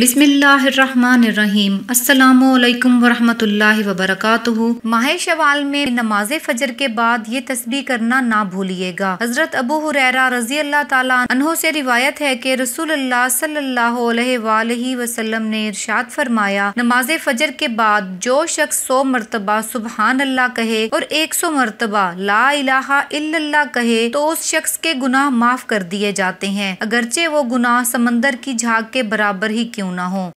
बिसमीम अल्लाम वरहमतुल्लाहि वबरकातुहु माह शवाल में नमाज फजर के बाद ये तस्बी करना ना भूलिएगा हजरत अबू हुरैरा रजी अल्लाह तहों से रिवायत है कि रसूल अल्लाह सल्लल्लाहु अलैहि वसल्लम ने इरशाद फरमाया नमाज फजर के बाद जो शख्स सौ मरतबा सुबहान अल्लाह कहे और एक सौ मरतबा ला इलाहा इल्लल्लाह कहे तो उस शख्स के गुनाह माफ कर दिए जाते हैं अगरचे वो गुनाह समंदर की झाग के बराबर ही क्यों क्यों ना हो